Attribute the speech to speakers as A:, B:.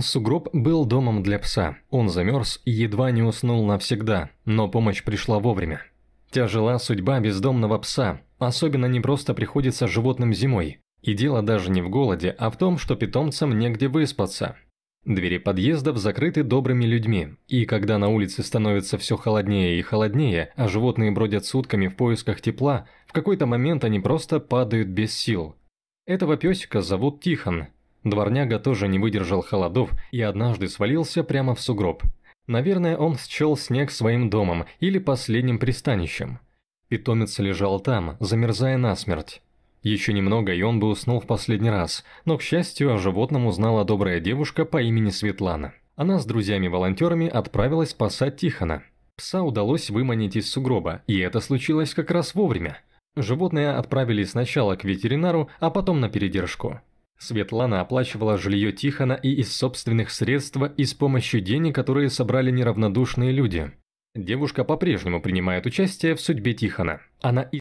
A: Сугроб был домом для пса. Он замерз и едва не уснул навсегда, но помощь пришла вовремя. Тяжела судьба бездомного пса, особенно не просто приходится животным зимой. И дело даже не в голоде, а в том, что питомцам негде выспаться – Двери подъездов закрыты добрыми людьми, и когда на улице становится все холоднее и холоднее, а животные бродят сутками в поисках тепла, в какой-то момент они просто падают без сил. Этого песика зовут Тихон. Дворняга тоже не выдержал холодов и однажды свалился прямо в сугроб. Наверное, он счел снег своим домом или последним пристанищем. Питомец лежал там, замерзая насмерть. Еще немного, и он бы уснул в последний раз, но, к счастью, о животном узнала добрая девушка по имени Светлана. Она с друзьями-волонтерами отправилась спасать Тихона. Пса удалось выманить из сугроба, и это случилось как раз вовремя. Животное отправили сначала к ветеринару, а потом на передержку. Светлана оплачивала жилье Тихона и из собственных средств, и с помощью денег, которые собрали неравнодушные люди. Девушка по-прежнему принимает участие в судьбе Тихона. Она и